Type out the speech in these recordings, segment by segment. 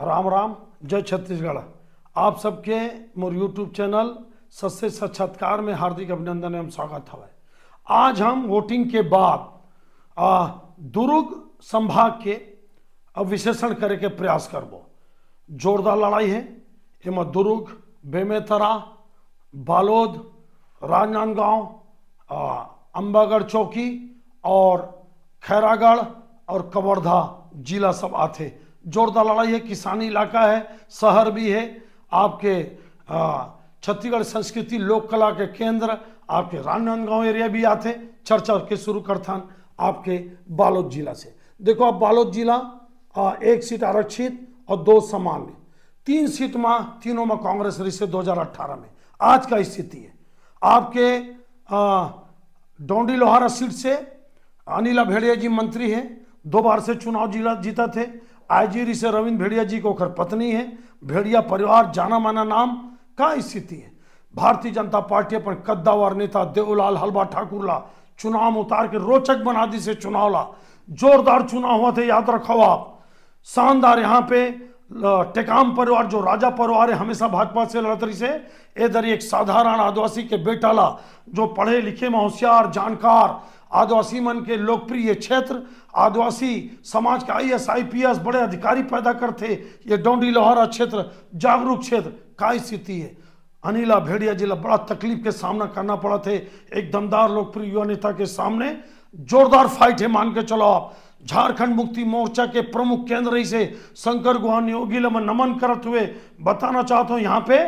राम राम जय छत्तीसगढ़ आप सबके मोर यूट्यूब चैनल सबसे साक्षात्कार में हार्दिक अभिनंदन एवं स्वागत है आज हम वोटिंग के बाद दुर्ग संभाग के विशेषण करे के प्रयास करबो जोरदार लड़ाई है एम दुर्ग बेमेतरा बालोद राजनांदगांव अम्बागढ़ चौकी और खैरागढ़ और कवर्धा जिला सब आते जोरदार लड़ाई है किसानी इलाका है शहर भी है आपके छत्तीसगढ़ संस्कृति लोक कला के केंद्र आपके राजनांदगांव एरिया भी आते चर्चा के शुरू था आपके बालोद जिला से देखो आप बालोद जिला एक सीट आरक्षित और दो सामान्य तीन सीट में तीनों में कांग्रेस रही से 2018 में आज का स्थिति है आपके डोंडी लोहारा सीट से अनिला भेड़िया जी मंत्री हैं दो बार से चुनाव जिला जीता थे आईजीरी से रविंद्र भेड़िया जी को खर पत्नी है भेड़िया परिवार जाना माना नाम का स्थिति है भारतीय जनता पार्टी पर कद्दावर नेता देवलाल हलवा ठाकुर ला चुनाव उतार के रोचक बना दी से चुनाव ला जोरदार चुनाव हुआ थे याद रखो आप शानदार यहाँ पे टेकाम परिवार जो राजा परिवार है हमेशा भाजपा से लड़तरी से इधर एक साधारण आदिवासी के बेटा ला जो पढ़े लिखे में होशियार जानकार आदिवासी मन के लोकप्रिय क्षेत्र आदिवासी समाज के I S I P S बड़े अधिकारी पैदा करते ये डोंडी लोहरा क्षेत्र जागरूक क्षेत्र का स्थिति है अनिला भेड़िया जिला बड़ा तकलीफ के सामना करना पड़ा थे एक दमदार लोकप्रिय युवा नेता के सामने जोरदार फाइट है मान के चलो आप झारखंड मुक्ति मोर्चा के प्रमुख केंद्र से शंकर गुहान योगी लमन नमन करते हुए बताना चाहता हूँ यहाँ पे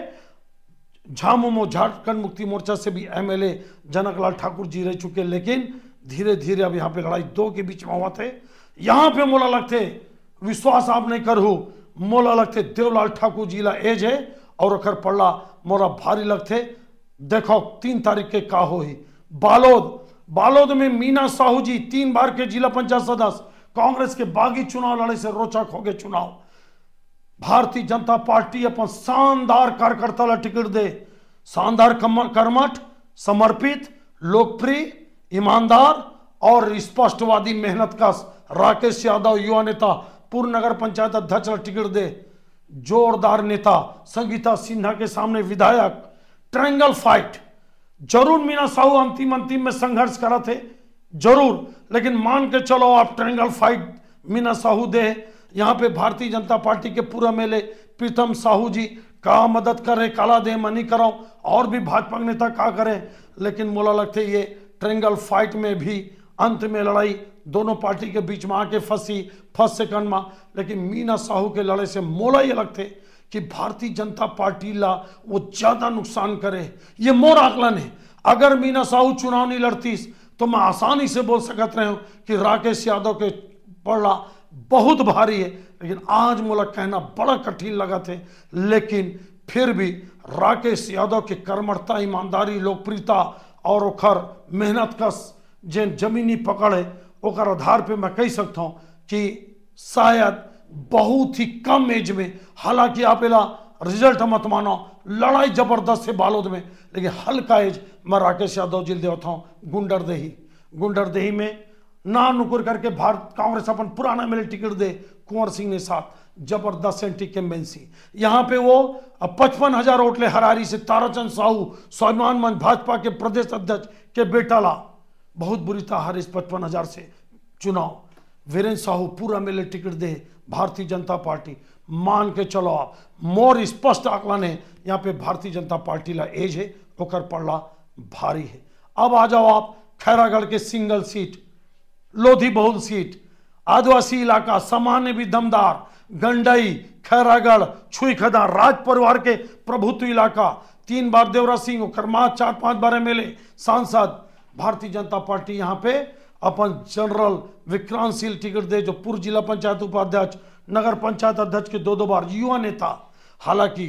झामुमो झारखंड मुक्ति मोर्चा से भी एमएलए जनकलाल ठाकुर जी रह चुके लेकिन धीरे धीरे अब यहाँ पे लड़ाई दो के बीच में हुआ थे यहाँ पे मोला लगते विश्वास आप नहीं करहु मोला लगते देवलाल ठाकुर जिला एज है और अखर पड़ला मोरा भारी लगते देखो तीन तारीख के का हो ही बालोद बालोद में मीना साहू जी तीन बार के जिला पंचायत सदस्य कांग्रेस के बागी चुनाव लड़े से रोचक हो गए चुनाव भारतीय जनता पार्टी अपन शानदार कार्यकर्ता टिकट दे शानदार कर्मठ समर्पित लोकप्रिय ईमानदार और स्पष्टवादी मेहनत का राकेश यादव युवा नेता पूर्व नगर पंचायत अध्यक्ष टिकट दे जोरदार नेता संगीता सिन्हा के सामने विधायक ट्रायंगल फाइट जरूर मीना साहू अंतिम अंतिम में संघर्ष करा थे जरूर लेकिन मान के चलो आप ट्रायंगल फाइट मीना साहू दे यहाँ पे भारतीय जनता पार्टी के पूर्व एमएलए प्रीतम साहू जी कहा मदद करें काला दे मनी कराओ और भी भाजपा नेता कहा करें लेकिन मोला लगते ये ट्रेंगल फाइट में भी अंत में लड़ाई दोनों पार्टी के बीच में आके फंसी फर्स्ट सेकंड में लेकिन मीना साहू के लड़ाई से मोला ही अलग थे कि भारतीय जनता पार्टी ला वो ज़्यादा नुकसान करे ये मोर आकलन है अगर मीना साहू चुनाव नहीं लड़ती तो मैं आसानी से बोल सकत रहे हूँ कि राकेश यादव के पड़ा बहुत भारी है लेकिन आज मोला कहना बड़ा कठिन लगा थे लेकिन फिर भी राकेश यादव की कर्मठता ईमानदारी लोकप्रियता और ओखर मेहनत कस जे जमीनी पकड़ है ओकर आधार पे मैं कह सकता हूँ कि शायद बहुत ही कम एज में हालांकि आप रिजल्ट मत मानो लड़ाई जबरदस्त है बालोद में लेकिन हल्का एज मैं राकेश यादव जिल देता हूँ गुंडरदेही गुंडरदेही में ना नुकुर करके भारत कांग्रेस अपन पुराना मिले टिकट दे कुंवर सिंह ने साथ जबरदस्त एंटी कैम्बेंसी यहाँ पे वो पचपन हजार ओटले हरारी से ताराचंद साहू स्वाभिमान मंच भाजपा के प्रदेश अध्यक्ष के बेटाला बहुत बुरी ताहार इस पचपन हजार से चुनाव वीरेंद्र साहू पूरा मेले टिकट दे भारतीय जनता पार्टी मान के चलो आप मोर स्पष्ट आकलन है यहाँ पे भारतीय जनता पार्टी ला एज है होकर पड़ला भारी है अब आ जाओ आप खैरागढ़ के सिंगल सीट लोधी बहुल सीट आदिवासी इलाका सामान्य भी दमदार गंडई खैरागढ़ छुईखदा राज परिवार के प्रभुत्व इलाका तीन बार देवराज सिंह होकर मां चार पांच बार एम सांसद भारतीय जनता पार्टी यहां पे अपन जनरल विक्रांतशील टिकट दे जो पूर्व जिला पंचायत उपाध्यक्ष नगर पंचायत अध्यक्ष के दो दो बार युवा नेता हालांकि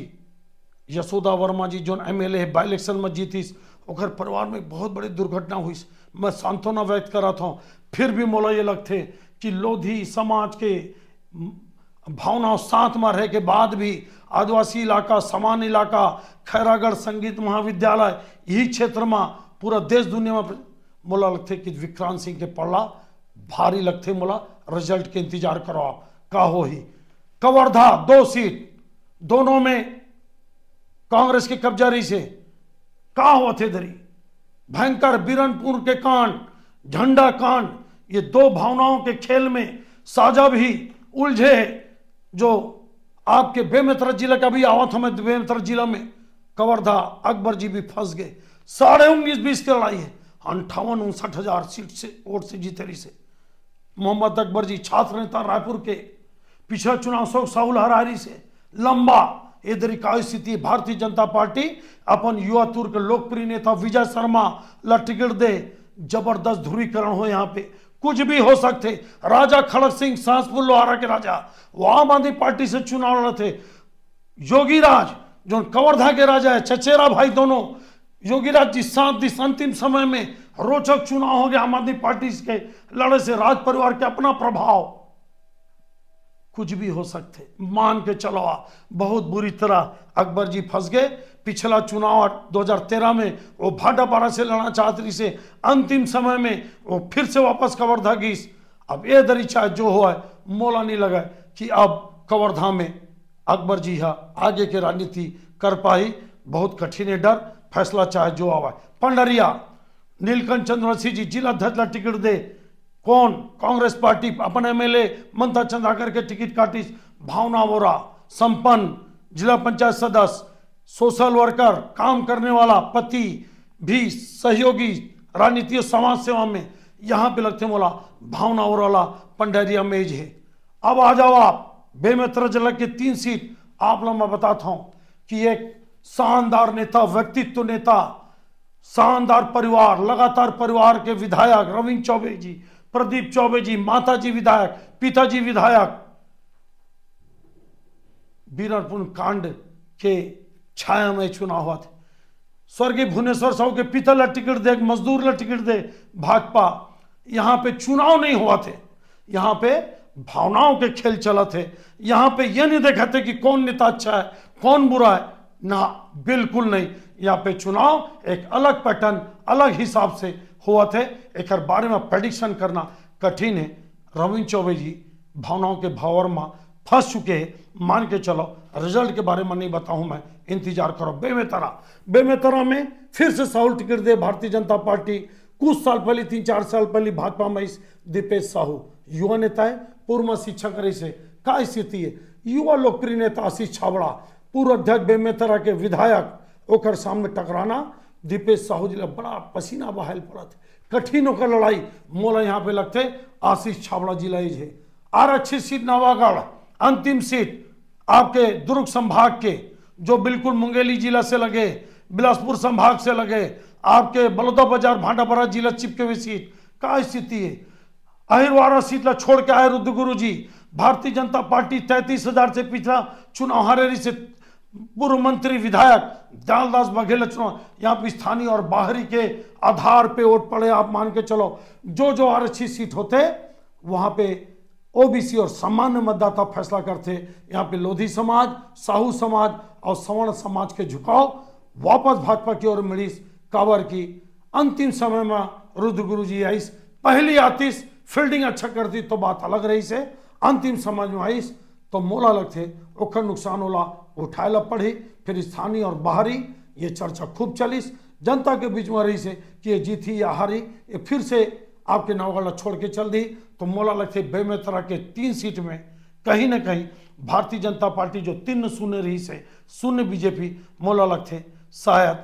यशोदा वर्मा जी जो M L A by election में जीती और परिवार में बहुत बड़ी दुर्घटना हुई मैं सांत्वना व्यक्त कर रहा था फिर भी मोला ये लगते कि लोधी समाज के भावना साथ में रह के बाद भी आदिवासी इलाका समान इलाका खैरागढ़ संगीत महाविद्यालय यही क्षेत्र में पूरा देश दुनिया में मोला लगते कि विक्रांत सिंह के पढ़ला भारी लगते मोला रिजल्ट के इंतजार करो आप का हो ही कवर्धा दो सीट दोनों में कांग्रेस के कब्जा रही से का हो थे धरी भयंकर बिरनपुर के कांड झंडा कांड ये दो भावनाओं के खेल में साजा भी उलझे जो आपके बेमेतरत जिले का भी आवा था मैं जिला में कवर्धा अकबर जी भी फंस गए साढ़े उन्नीस बीस की लड़ाई है अंठावन उनसठ हजार सीट से वोट से जीते रही से मोहम्मद अकबर जी छात्र नेता रायपुर के पिछला चुनाव सौ साहुल हरारी से लंबा इधर का स्थिति भारतीय जनता पार्टी अपन युवा तुर्क लोकप्रिय नेता विजय शर्मा लटगिर दे जबरदस्त ध्रुवीकरण हो यहाँ पे कुछ भी हो सकते राजा खड़क सिंह सांसपुर लोहारा के राजा वो आम आदमी पार्टी से चुनाव लड़े थे योगी राज जो कवर्धा के राजा है चचेरा भाई दोनों योगी राज जी सात अंतिम समय में रोचक चुनाव हो गया आम आदमी पार्टी के लड़े से राज परिवार के अपना प्रभाव कुछ भी हो सकते मान के चलो बहुत बुरी तरह अकबर जी फंस गए पिछला चुनाव 2013 में वो भाटापारा से लड़ना चाहती से अंतिम समय में वो फिर से वापस कवर्धा गीस अब ये दरी जो हुआ है मोला नहीं लगा कि अब कवर्धा में अकबर जी हा आगे की राजनीति कर पाई बहुत कठिन है डर फैसला चाहे जो आवा पंडरिया नीलकंठ चंद्र सिंह जी अध्यक्ष टिकट दे कौन कांग्रेस पार्टी अपन एमएलए ममता चंद्राकर के टिकट काटी भावना वोरा संपन्न जिला पंचायत सदस्य सोशल वर्कर काम करने वाला पति भी सहयोगी राजनीतिक समाज सेवा में यहाँ पे लगते बोला भावना और वाला पंडरिया मेज है अब आ जाओ आप बेमेतरा जिला के तीन सीट आप लोग मैं बताता हूँ कि एक शानदार नेता व्यक्तित्व नेता शानदार परिवार लगातार परिवार के विधायक रविंद चौबे जी प्रदीप चौबे जी माताजी विधायक पिताजी विधायक बीरपुर कांड के छाया में चुनाव हुआ थे स्वर्गीय भुवनेश्वर साहु के पिता टिकट दे मजदूर ला टिकट दे भाजपा यहाँ पे चुनाव नहीं हुआ थे यहाँ पे भावनाओं के खेल चला थे यहाँ पे यह नहीं देखा थे कि कौन नेता अच्छा है कौन बुरा है ना बिल्कुल नहीं यहाँ पे चुनाव एक अलग पैटर्न अलग हिसाब से हुआ थे एक बारे में प्रडिक्शन करना कठिन है रविंद चौबे जी भावनाओं के भावर्मा फंस चुके हैं मान के चलो रिजल्ट के बारे में नहीं बताऊं मैं इंतजार करो बेमेतरा बेमेतरा में फिर से साहुल टिकट दे भारतीय जनता पार्टी कुछ साल पहले तीन चार साल पहले भाजपा में दीपेश साहू युवा नेता है पूर्व शिक्षक करे से का स्थिति है युवा लोकप्रिय नेता आशीष छावड़ा पूर्व अध्यक्ष बेमेतरा के विधायक ओकर सामने टकराना दीपेश साहू जी बड़ा पसीना बहाल पड़ा कठिन होकर लड़ाई मोला यहाँ पे लगते आशीष छाबड़ा जिला आरक्षित सीट नवागढ़ अंतिम सीट आपके दुर्ग संभाग के जो बिल्कुल मुंगेली जिला से लगे बिलासपुर संभाग से लगे आपके बलौदा बाजार भांडापरा जिला चिपके हुए सीट का स्थिति है अहिरवारा सीट ला छोड़ के आए रुद्रगुरु जी भारतीय जनता पार्टी तैतीस हजार से पिछड़ा चुनाव हरेरी से पूर्व मंत्री विधायक दयालदास बघेल चुनाव यहाँ पे स्थानीय और बाहरी के आधार पे वोट पड़े आप मान के चलो जो जो आरक्षित सीट होते वहाँ पे ओबीसी और सामान्य मतदाता फैसला करते यहाँ पे लोधी समाज साहू समाज और सवर्ण समाज के झुकाव वापस भाजपा की ओर मिली कावर की अंतिम समय में रुद्र गुरु जी आईस पहली आतीस फील्डिंग अच्छा करती तो बात अलग रही से अंतिम समाज में आईस तो मोला थे ओखर नुकसान होला उठाए पड़ी फिर स्थानीय और बाहरी ये चर्चा खूब चलीस जनता के बीच में रही से कि ये जीती या हारी ये फिर से आपके वाला छोड़ के चल दी तो मोला लगते बेमेतरा के तीन सीट में कहीं ना कहीं भारतीय जनता पार्टी जो तीन शून्य रही से शून्य बीजेपी मोला लगते शायद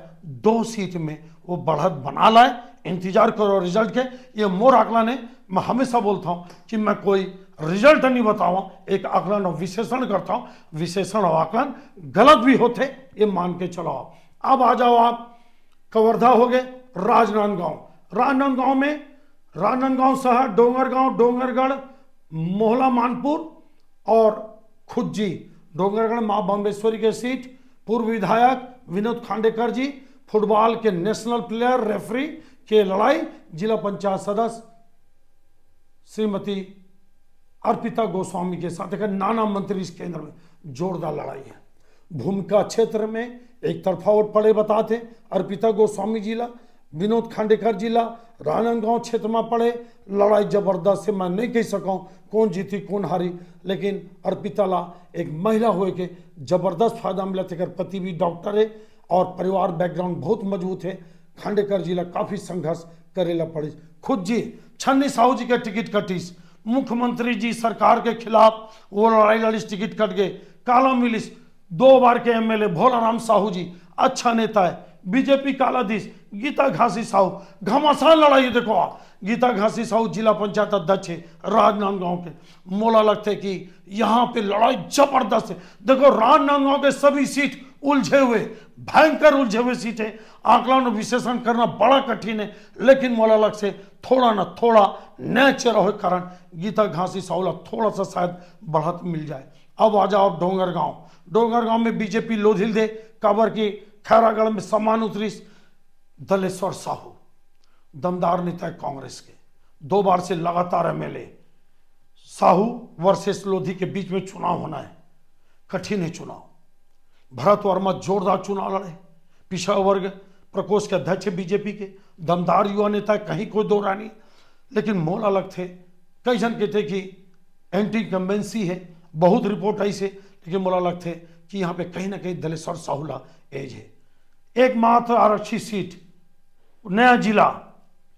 दो सीट में वो बढ़त बना लाए इंतजार करो रिजल्ट के ये मोर आकलन है मैं हमेशा बोलता हूँ कि मैं कोई रिजल्ट नहीं बताऊँ एक आकलन और विशेषण करता हूँ विशेषण और आकलन गलत भी होते ये मान के चलो अब आ जाओ आप कवर्धा हो गए राजनांदगांव राजनांदगांव में राजनांदगांव शहर डोंगरगांव डोंगरगढ़ मोहला मानपुर और खुज्जी डोंगरगढ़ मां बम्बेश्वरी के सीट पूर्व विधायक विनोद खांडेकर जी फुटबॉल के नेशनल प्लेयर रेफरी के लड़ाई जिला पंचायत सदस्य श्रीमती अर्पिता गोस्वामी के साथ एक नाना मंत्री इस केंद्र में जोरदार लड़ाई है भूमिका क्षेत्र में एक तरफा वोट पड़े बताते अर्पिता गोस्वामी जिला विनोद खांडेकर जिला राजनांदगांव क्षेत्र में पड़े लड़ाई जबरदस्त से मैं नहीं कह सकूँ कौन जीती कौन हारी लेकिन अर्पिता ला एक महिला हुए के जबरदस्त फायदा मिला थे पति भी डॉक्टर है और परिवार बैकग्राउंड बहुत मजबूत है खांडेकर जिला काफ़ी संघर्ष करेला पड़े खुद जी छन्नी साहू जी के टिकट कटीस मुख्यमंत्री जी सरकार के खिलाफ वो लड़ाई लड़ीस टिकट कट गए काला मिलिस दो बार के एमएलए भोला राम साहू जी अच्छा नेता है बीजेपी कालाधीश गीता घासी साहू घमासान लड़ाई देखो आप गीता घासी साहू जिला पंचायत अध्यक्ष है राजनांदगांव के मोला लगते कि यहाँ पे लड़ाई जबरदस्त है देखो राजनांदगांव के सभी सीट उलझे हुए भयंकर उलझे हुए सीट है आकलन विश्लेषण करना बड़ा कठिन है लेकिन मोला लग से थोड़ा ना थोड़ा नैचर हो कारण गीता घासी साहूला थोड़ा सा शायद बढ़त मिल जाए अब आ जाओ आप डोंगर गाँव डोंगर गाँव में बीजेपी लोधिल दे कबर की खैरागढ़ में समान उतरी दलेश्वर साहू दमदार नेता है कांग्रेस के दो बार से लगातार एमएलए साहू वर्सेस लोधी के बीच में चुनाव होना है कठिन है चुनाव भरत वर्मा जोरदार चुनाव लड़े पिछड़ा वर्ग प्रकोष्ठ के अध्यक्ष बीजेपी के दमदार युवा नेता कहीं कोई दो रानी लेकिन मोल अलग थे कई जन कहते कि एंटी कम्बेंसी है बहुत रिपोर्ट आई से लेकिन मोल अलग थे कि यहाँ पे कहीं ना कहीं दलेश्वर साहूला एज है एकमात्र आरक्षी सीट नया जिला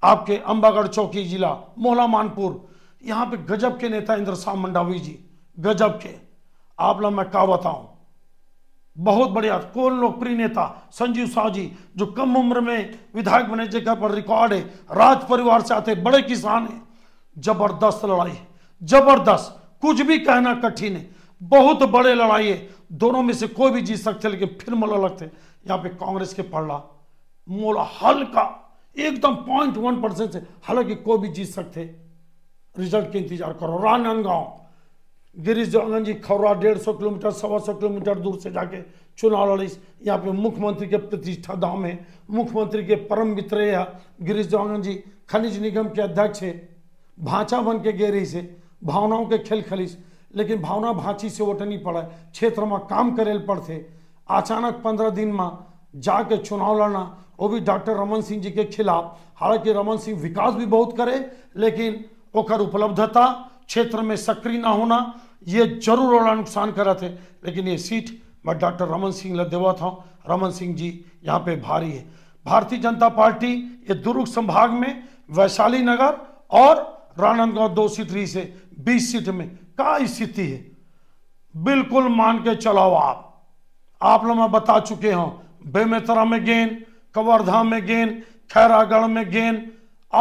आपके अंबागढ़ चौकी जिला मोहला मानपुर यहाँ पे गजब के नेता इंद्र शाम मंडावी जी गजब के आप लोग मैं क्या बताऊं बहुत बढ़िया कौन लोकप्रिय नेता संजीव साह जी जो कम उम्र में विधायक बने जगह पर रिकॉर्ड है राज परिवार से आते बड़े किसान है जबरदस्त लड़ाई जबरदस्त कुछ भी कहना कठिन है बहुत बड़े लड़ाई है दोनों में से कोई भी जीत सकते लेकिन फिर मलो लगते यहाँ पे कांग्रेस के पड़ रहा मोला हल्का एकदम पॉइंट वन परसेंट से हालांकि कोई भी जीत सकते रिजल्ट के इंतजार करो राजनांदगांव गिरीश जगन जी खौरा डेढ़ सौ किलोमीटर सवा सौ किलोमीटर दूर से जाके चुनाव लड़ी यहाँ पे मुख्यमंत्री के प्रतिष्ठा धाम है मुख्यमंत्री के परम है गिरीश जगन जी खनिज निगम के अध्यक्ष है भाचा बन के गे रही से भावनाओं के खेल खलीस लेकिन भावना भाची से वोट नहीं पड़ा क्षेत्र में काम करे पड़ते अचानक पंद्रह दिन में जाके चुनाव लड़ना वो भी डॉक्टर रमन सिंह जी के खिलाफ हालांकि रमन सिंह विकास भी बहुत करे लेकिन ओकर उपलब्धता क्षेत्र में सक्रिय ना होना ये जरूर वाला नुकसान रहे थे लेकिन ये सीट मैं डॉक्टर रमन सिंह देवा था रमन सिंह जी यहाँ पे भारी है भारतीय जनता पार्टी ये दुर्ग संभाग में वैशाली नगर और रानंदगांव दो सीट रही से बीस सीट में का स्थिति है बिल्कुल मान के चलाओ आप आप लोग मैं बता चुके हूँ बेमेतरा में गेंद कवर्धा में गेंद खैरागढ़ में गेंद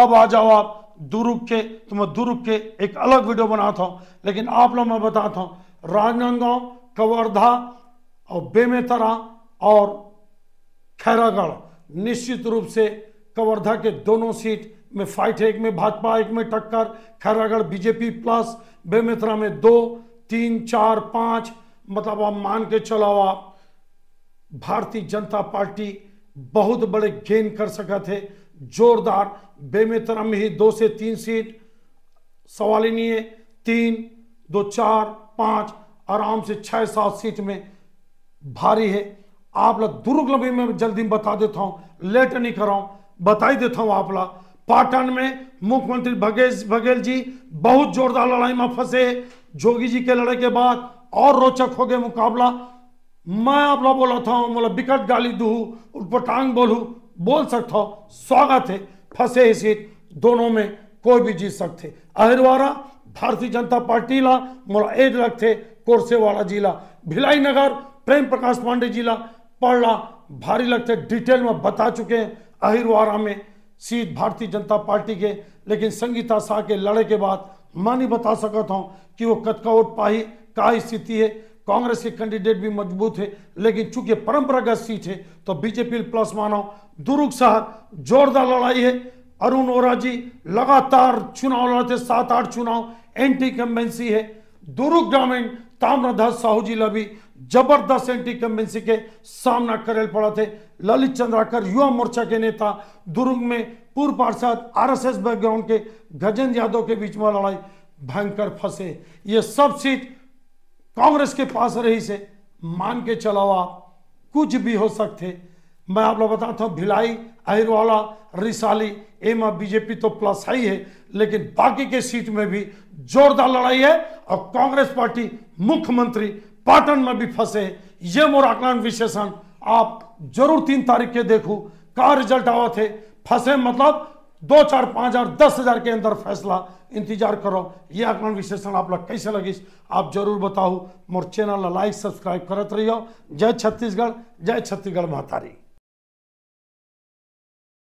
अब आ जाओ आप दुर्ग के तो मैं दुर्ग के एक अलग वीडियो बनाता हूँ लेकिन आप लोग मैं बताता हूँ राजनांदगांव कवर्धा और बेमेतरा और खैरागढ़ निश्चित रूप से कवर्धा के दोनों सीट में फाइट है एक में भाजपा एक में टक्कर खैरागढ़ बीजेपी प्लस बेमेतरा में दो तीन चार पाँच मतलब आप मान के चलाओ आप भारतीय जनता पार्टी बहुत बड़े गेन कर सका थे जोरदार बेमेतरा में ही दो से तीन सीट सवालिनीय तीन दो चार पाँच आराम से छः सात सीट में भारी है आप लोग दुर्ग में जल्दी बता देता हूँ लेट नहीं कराऊँ बता ही देता हूँ आप लोग पाटन में मुख्यमंत्री भगेश बघेल जी बहुत जोरदार लड़ाई में फंसे जोगी जी के लड़ाई के बाद और रोचक हो गए मुकाबला मैं आप लोग बोला था मतलब बिकट गाली दू उन पर टांग बोलू बोल सकता हूँ स्वागत है फंसे सीट दोनों में कोई भी जीत सकते अहिरवारा भारतीय जनता पार्टी ला मोला एड रखते कोरसेवाड़ा जिला भिलाई नगर प्रेम प्रकाश पांडे जिला पढ़ला भारी लगते डिटेल में बता चुके हैं अहिरवारा में सीट भारतीय जनता पार्टी के लेकिन संगीता शाह के लड़े के बाद मैं नहीं बता सकता हूँ कि वो कद का पाही का स्थिति है कांग्रेस के कैंडिडेट भी मजबूत है लेकिन चूंकि परंपरागत सीट है तो बीजेपी प्लस मानो दुरुक शहर जोरदार लड़ाई है अरुण ओरा जी लगातार चुनाव लड़ते सात आठ चुनाव एंटी कम्बेंसी है दुरुक ग्रामीण ताम्रध्वज साहू जी लभी जबरदस्त एंटी कम्बेंसी के सामना करे पड़ा थे ललित चंद्राकर युवा मोर्चा के नेता दुर्ग में पूर्व पार्षद आरएसएस बैकग्राउंड के गजेंद्र यादव के बीच में लड़ाई भयंकर फंसे ये सब सीट कांग्रेस के पास रही से मान के चलाओ आप कुछ भी हो सकते मैं आप लोग बताता हूँ भिलाई अहिरवाला रिसाली एमा बीजेपी तो प्लस है ही है लेकिन बाकी के सीट में भी जोरदार लड़ाई है और कांग्रेस पार्टी मुख्यमंत्री पाटन में भी फंसे ये मोर आकलन विशेषण आप जरूर तीन तारीख के देखो कहा रिजल्ट आवा थे फंसे मतलब दो चार पांच हजार दस हजार के अंदर फैसला इंतजार करो ये आकलन विश्लेषण आप लोग कैसे लगी आप जरूर बताओ मोर चैनल लाइक सब्सक्राइब करते रहियो जय छत्तीसगढ़ जय छत्तीसगढ़ महतारी